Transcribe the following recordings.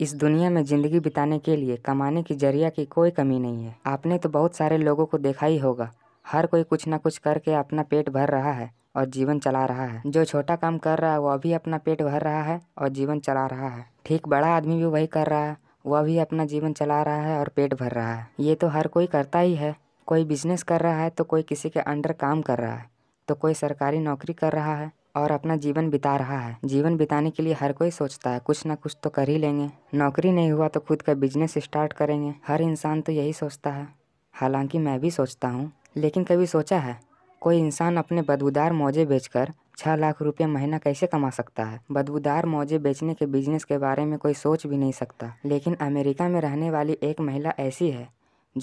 इस दुनिया में ज़िंदगी बिताने के लिए कमाने की जरिया की कोई कमी नहीं है आपने तो बहुत सारे लोगों को देखा ही होगा हर कोई कुछ ना कुछ करके अपना पेट भर रहा है और जीवन चला रहा है जो छोटा काम कर रहा है वह भी अपना पेट भर रहा है और जीवन चला रहा है ठीक बड़ा आदमी भी वही कर रहा है वह भी अपना जीवन चला रहा है और पेट भर रहा है ये तो हर कोई करता ही है कोई बिजनेस कर रहा है तो कोई किसी के अंडर काम कर रहा है तो कोई सरकारी नौकरी कर रहा है और अपना जीवन बिता रहा है जीवन बिताने के लिए हर कोई सोचता है कुछ ना कुछ तो कर ही लेंगे नौकरी नहीं हुआ तो खुद का बिजनेस स्टार्ट करेंगे हर इंसान तो यही सोचता है हालांकि मैं भी सोचता हूँ लेकिन कभी सोचा है कोई इंसान अपने बदबूदार मौजे बेचकर छः लाख रुपये महीना कैसे कमा सकता है बदबूदार मौजे बेचने के बिजनेस के बारे में कोई सोच भी नहीं सकता लेकिन अमेरिका में रहने वाली एक महिला ऐसी है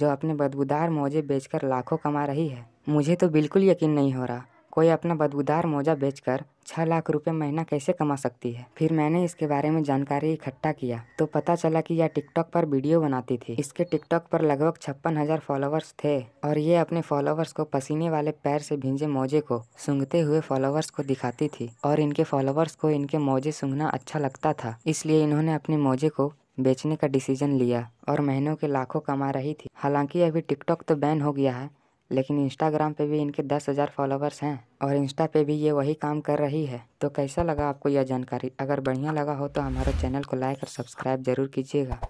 जो अपने बदबूदार मौजे बेचकर लाखों कमा रही है मुझे तो बिल्कुल यकीन नहीं हो रहा कोई अपना बदबूदार मोजा बेचकर छह लाख रुपए महीना कैसे कमा सकती है फिर मैंने इसके बारे में जानकारी इकट्ठा किया तो पता चला कि यह टिकटॉक पर वीडियो बनाती थी इसके टिकटॉक पर लगभग छप्पन हजार फॉलोअर्स थे और ये अपने फॉलोअर्स को पसीने वाले पैर से भींजे मोजे को सूंघते हुए फॉलोअर्स को दिखाती थी और इनके फॉलोअर्स को इनके मोजे सूंघना अच्छा लगता था इसलिए इन्होंने अपने मोजे को बेचने का डिसीजन लिया और महीनों के लाखों कमा रही थी हालांकि अभी टिकटॉक तो बैन हो गया है लेकिन इंस्टाग्राम पे भी इनके दस हज़ार फॉलोवर्स हैं और इंस्टा पे भी ये वही काम कर रही है तो कैसा लगा आपको यह जानकारी अगर बढ़िया लगा हो तो हमारे चैनल को लाइक और सब्सक्राइब जरूर कीजिएगा